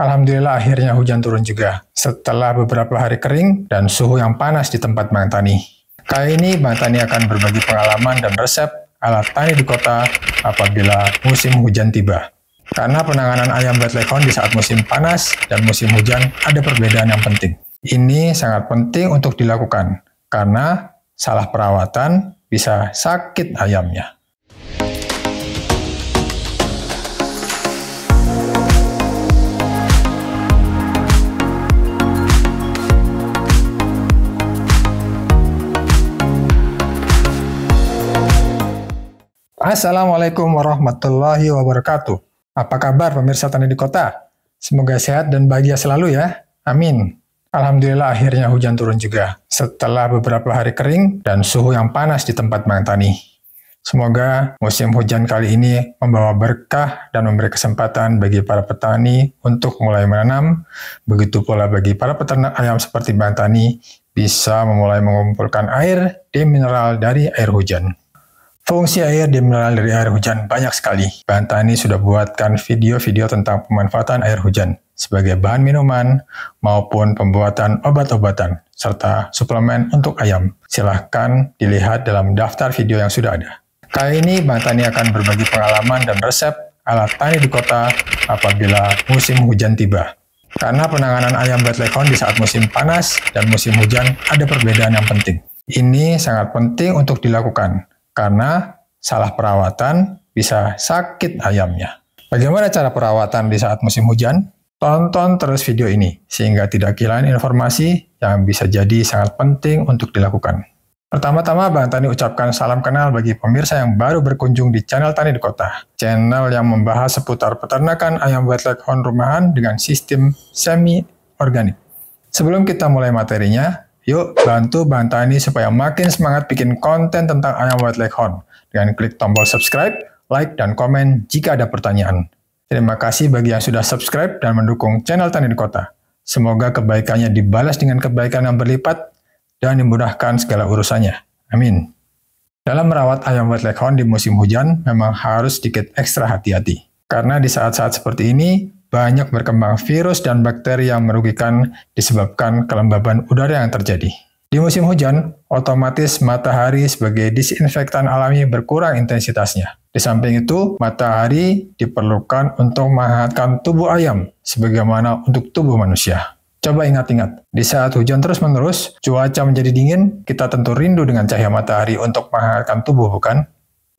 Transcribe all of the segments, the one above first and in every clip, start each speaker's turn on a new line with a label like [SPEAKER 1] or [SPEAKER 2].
[SPEAKER 1] Alhamdulillah akhirnya hujan turun juga setelah beberapa hari kering dan suhu yang panas di tempat Bang Tani. Kali ini Bang Tani akan berbagi pengalaman dan resep alat tani di kota apabila musim hujan tiba. Karena penanganan ayam black lekon di saat musim panas dan musim hujan ada perbedaan yang penting. Ini sangat penting untuk dilakukan karena salah perawatan bisa sakit ayamnya. Assalamualaikum warahmatullahi wabarakatuh. Apa kabar pemirsa Tani di Kota? Semoga sehat dan bahagia selalu ya. Amin. Alhamdulillah akhirnya hujan turun juga setelah beberapa hari kering dan suhu yang panas di tempat Bang Tani. Semoga musim hujan kali ini membawa berkah dan memberi kesempatan bagi para petani untuk mulai menanam. Begitu pula bagi para peternak ayam seperti Bang Tani bisa memulai mengumpulkan air di mineral dari air hujan. Fungsi air demineral dari air hujan banyak sekali. Bantani sudah buatkan video-video tentang pemanfaatan air hujan sebagai bahan minuman maupun pembuatan obat-obatan serta suplemen untuk ayam. Silahkan dilihat dalam daftar video yang sudah ada. Kali ini Bang Tani akan berbagi pengalaman dan resep alat tani di kota apabila musim hujan tiba. Karena penanganan ayam betlekon di saat musim panas dan musim hujan ada perbedaan yang penting. Ini sangat penting untuk dilakukan karena salah perawatan bisa sakit ayamnya. Bagaimana cara perawatan di saat musim hujan? Tonton terus video ini sehingga tidak kehilangan informasi yang bisa jadi sangat penting untuk dilakukan. Pertama-tama Bang Tani ucapkan salam kenal bagi pemirsa yang baru berkunjung di channel Tani di Kota. Channel yang membahas seputar peternakan ayam leghorn rumahan dengan sistem semi organik. Sebelum kita mulai materinya, Yuk, bantu Bantani supaya makin semangat bikin konten tentang ayam white leghorn dengan klik tombol subscribe, like, dan komen jika ada pertanyaan. Terima kasih bagi yang sudah subscribe dan mendukung channel Tani di Kota. Semoga kebaikannya dibalas dengan kebaikan yang berlipat dan dimudahkan segala urusannya. Amin. Dalam merawat ayam white leghorn di musim hujan memang harus sedikit ekstra hati-hati. Karena di saat-saat seperti ini, banyak berkembang virus dan bakteri yang merugikan disebabkan kelembaban udara yang terjadi. Di musim hujan, otomatis matahari sebagai disinfektan alami berkurang intensitasnya. Di samping itu, matahari diperlukan untuk menghangatkan tubuh ayam, sebagaimana untuk tubuh manusia. Coba ingat-ingat, di saat hujan terus-menerus, cuaca menjadi dingin, kita tentu rindu dengan cahaya matahari untuk menghangatkan tubuh, bukan?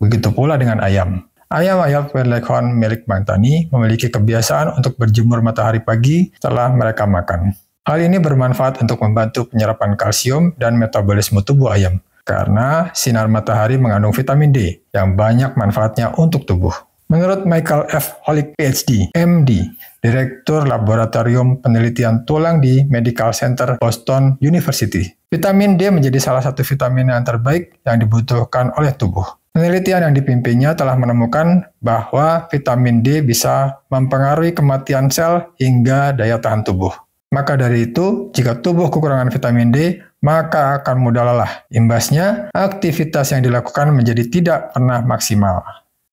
[SPEAKER 1] Begitu pula dengan ayam. Ayah Wahyal Perlekhon milik Mantani memiliki kebiasaan untuk berjemur matahari pagi setelah mereka makan. Hal ini bermanfaat untuk membantu penyerapan kalsium dan metabolisme tubuh ayam, karena sinar matahari mengandung vitamin D yang banyak manfaatnya untuk tubuh. Menurut Michael F. Holick, PhD, MD, Direktur Laboratorium Penelitian Tulang di Medical Center Boston University, vitamin D menjadi salah satu vitamin yang terbaik yang dibutuhkan oleh tubuh. Penelitian yang dipimpinnya telah menemukan bahwa vitamin D bisa mempengaruhi kematian sel hingga daya tahan tubuh. Maka dari itu, jika tubuh kekurangan vitamin D, maka akan mudah lelah. Imbasnya, aktivitas yang dilakukan menjadi tidak pernah maksimal.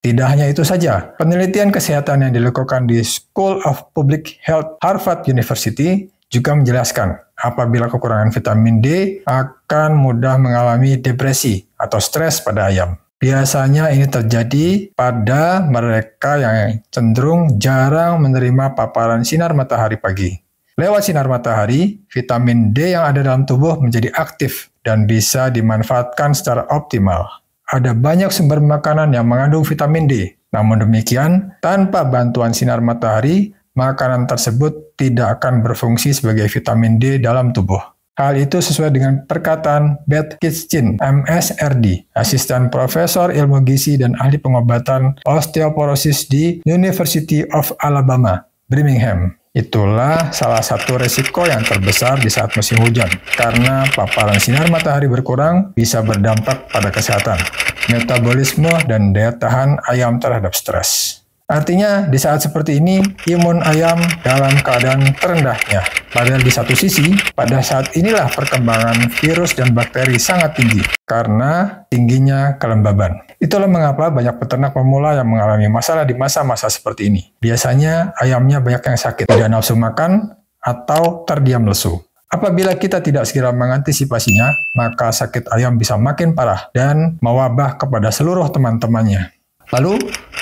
[SPEAKER 1] Tidak hanya itu saja, penelitian kesehatan yang dilakukan di School of Public Health Harvard University juga menjelaskan apabila kekurangan vitamin D akan mudah mengalami depresi atau stres pada ayam. Biasanya ini terjadi pada mereka yang cenderung jarang menerima paparan sinar matahari pagi. Lewat sinar matahari, vitamin D yang ada dalam tubuh menjadi aktif dan bisa dimanfaatkan secara optimal. Ada banyak sumber makanan yang mengandung vitamin D. Namun demikian, tanpa bantuan sinar matahari, makanan tersebut tidak akan berfungsi sebagai vitamin D dalam tubuh. Hal itu sesuai dengan perkataan Beth Kitchin, MSRD, asisten profesor ilmu gizi dan ahli pengobatan osteoporosis di University of Alabama, Birmingham. Itulah salah satu resiko yang terbesar di saat musim hujan, karena paparan sinar matahari berkurang bisa berdampak pada kesehatan, metabolisme, dan daya tahan ayam terhadap stres. Artinya, di saat seperti ini, imun ayam dalam keadaan terendahnya. Padahal di satu sisi, pada saat inilah perkembangan virus dan bakteri sangat tinggi karena tingginya kelembaban. Itulah mengapa banyak peternak pemula yang mengalami masalah di masa-masa seperti ini. Biasanya ayamnya banyak yang sakit, tidak nafsu makan, atau terdiam lesu. Apabila kita tidak segera mengantisipasinya, maka sakit ayam bisa makin parah dan mewabah kepada seluruh teman-temannya. Lalu,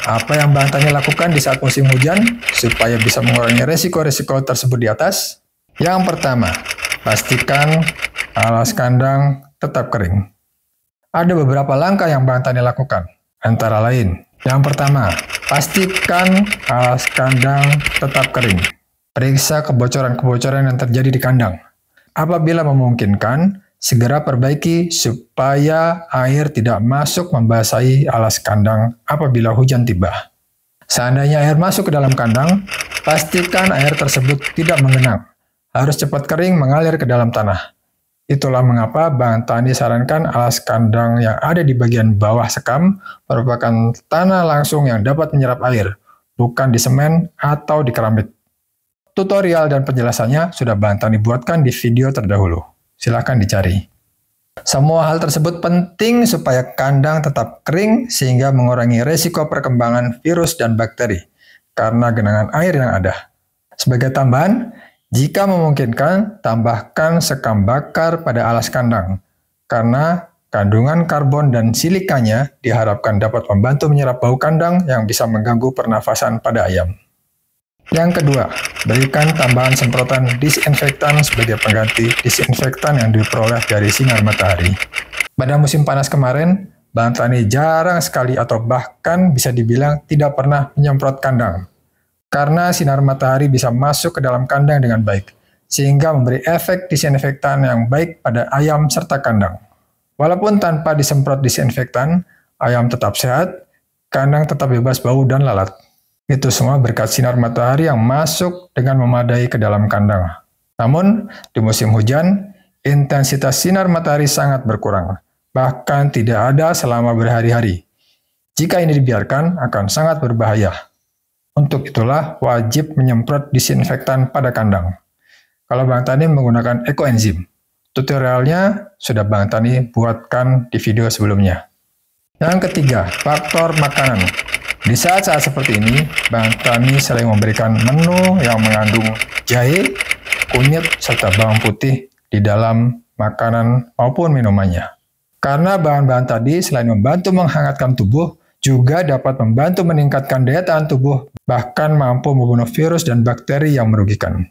[SPEAKER 1] apa yang tanya lakukan di saat musim hujan supaya bisa mengurangi resiko-resiko tersebut di atas? Yang pertama, pastikan alas kandang tetap kering. Ada beberapa langkah yang tanya lakukan, antara lain. Yang pertama, pastikan alas kandang tetap kering. Periksa kebocoran-kebocoran yang terjadi di kandang. Apabila memungkinkan, segera perbaiki supaya air tidak masuk membasahi alas kandang apabila hujan tiba. Seandainya air masuk ke dalam kandang, pastikan air tersebut tidak mengenang. Harus cepat kering mengalir ke dalam tanah. Itulah mengapa Bang Tani sarankan alas kandang yang ada di bagian bawah sekam merupakan tanah langsung yang dapat menyerap air, bukan di semen atau di keramik. Tutorial dan penjelasannya sudah Bang Tani buatkan di video terdahulu. Silahkan dicari. Semua hal tersebut penting supaya kandang tetap kering sehingga mengurangi resiko perkembangan virus dan bakteri karena genangan air yang ada. Sebagai tambahan, jika memungkinkan, tambahkan sekam bakar pada alas kandang karena kandungan karbon dan silikanya diharapkan dapat membantu menyerap bau kandang yang bisa mengganggu pernafasan pada ayam. Yang kedua, berikan tambahan semprotan disinfektan sebagai pengganti disinfektan yang diperoleh dari sinar matahari. Pada musim panas kemarin, bahan tani jarang sekali atau bahkan bisa dibilang tidak pernah menyemprot kandang. Karena sinar matahari bisa masuk ke dalam kandang dengan baik, sehingga memberi efek disinfektan yang baik pada ayam serta kandang. Walaupun tanpa disemprot disinfektan, ayam tetap sehat, kandang tetap bebas bau dan lalat. Itu semua berkat sinar matahari yang masuk dengan memadai ke dalam kandang. Namun, di musim hujan, intensitas sinar matahari sangat berkurang, bahkan tidak ada selama berhari-hari. Jika ini dibiarkan, akan sangat berbahaya. Untuk itulah wajib menyemprot disinfektan pada kandang. Kalau Bang Tani menggunakan ekoenzim, tutorialnya sudah Bang Tani buatkan di video sebelumnya. Yang ketiga, faktor makanan. Di saat-saat seperti ini, Bang Tani sering memberikan menu yang mengandung jahe, kunyit, serta bawang putih di dalam makanan maupun minumannya. Karena bahan-bahan tadi selain membantu menghangatkan tubuh, juga dapat membantu meningkatkan daya tahan tubuh, bahkan mampu membunuh virus dan bakteri yang merugikan.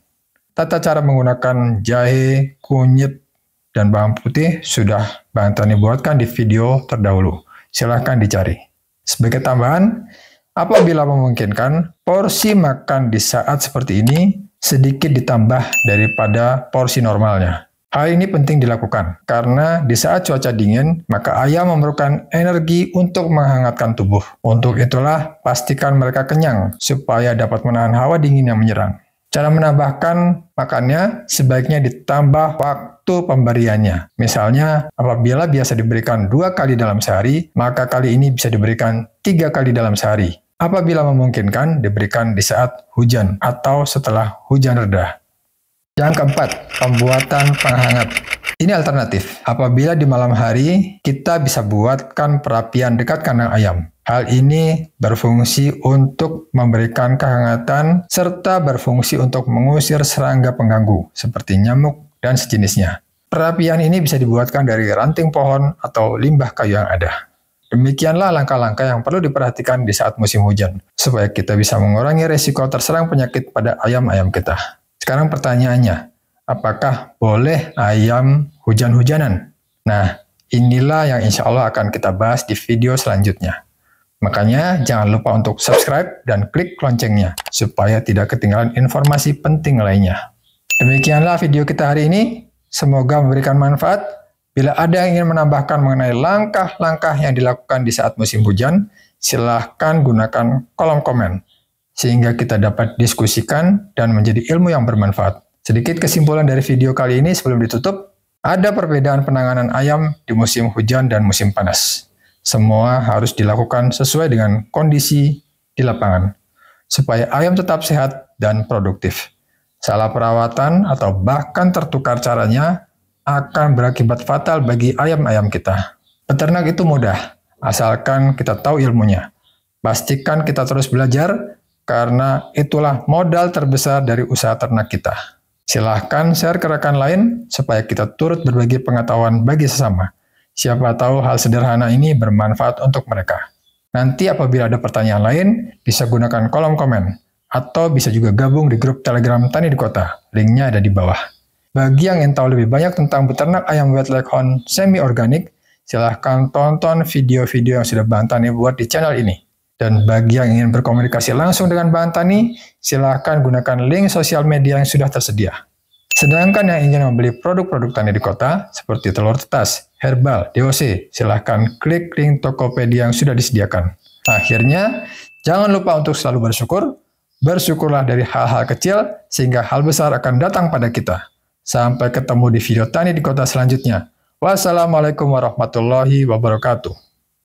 [SPEAKER 1] Tata cara menggunakan jahe, kunyit, dan bawang putih sudah Bang Tani buatkan di video terdahulu. Silahkan dicari. Sebagai tambahan, apabila memungkinkan, porsi makan di saat seperti ini sedikit ditambah daripada porsi normalnya. Hal ini penting dilakukan karena di saat cuaca dingin, maka ayam memerlukan energi untuk menghangatkan tubuh. Untuk itulah, pastikan mereka kenyang supaya dapat menahan hawa dingin yang menyerang. Cara menambahkan makannya sebaiknya ditambah waktu pemberiannya. Misalnya, apabila biasa diberikan dua kali dalam sehari, maka kali ini bisa diberikan tiga kali dalam sehari. Apabila memungkinkan, diberikan di saat hujan atau setelah hujan reda. Yang keempat, pembuatan penghangat. Ini alternatif. Apabila di malam hari, kita bisa buatkan perapian dekat kandang ayam. Hal ini berfungsi untuk memberikan kehangatan serta berfungsi untuk mengusir serangga pengganggu seperti nyamuk dan sejenisnya. Perapian ini bisa dibuatkan dari ranting pohon atau limbah kayu yang ada. Demikianlah langkah-langkah yang perlu diperhatikan di saat musim hujan, supaya kita bisa mengurangi resiko terserang penyakit pada ayam-ayam kita. Sekarang pertanyaannya, apakah boleh ayam hujan-hujanan? Nah, inilah yang insya Allah akan kita bahas di video selanjutnya. Makanya jangan lupa untuk subscribe dan klik loncengnya supaya tidak ketinggalan informasi penting lainnya. Demikianlah video kita hari ini. Semoga memberikan manfaat. Bila ada yang ingin menambahkan mengenai langkah-langkah yang dilakukan di saat musim hujan, silahkan gunakan kolom komen sehingga kita dapat diskusikan dan menjadi ilmu yang bermanfaat. Sedikit kesimpulan dari video kali ini sebelum ditutup, ada perbedaan penanganan ayam di musim hujan dan musim panas. Semua harus dilakukan sesuai dengan kondisi di lapangan, supaya ayam tetap sehat dan produktif. Salah perawatan atau bahkan tertukar caranya akan berakibat fatal bagi ayam-ayam kita. Peternak itu mudah, asalkan kita tahu ilmunya. Pastikan kita terus belajar, karena itulah modal terbesar dari usaha ternak kita. Silahkan share ke rekan lain supaya kita turut berbagi pengetahuan bagi sesama. Siapa tahu hal sederhana ini bermanfaat untuk mereka. Nanti apabila ada pertanyaan lain, bisa gunakan kolom komen. Atau bisa juga gabung di grup Telegram Tani di Kota. Linknya ada di bawah. Bagi yang ingin tahu lebih banyak tentang beternak ayam wet leghorn semi-organik, silahkan tonton video-video yang sudah Bang Tani buat di channel ini. Dan bagi yang ingin berkomunikasi langsung dengan Bang Tani, silahkan gunakan link sosial media yang sudah tersedia. Sedangkan yang ingin membeli produk-produk tani di kota, seperti telur tetas, herbal, DOC, silahkan klik link Tokopedia yang sudah disediakan. Akhirnya, jangan lupa untuk selalu bersyukur. Bersyukurlah dari hal-hal kecil, sehingga hal besar akan datang pada kita. Sampai ketemu di video tani di kota selanjutnya. Wassalamualaikum warahmatullahi wabarakatuh.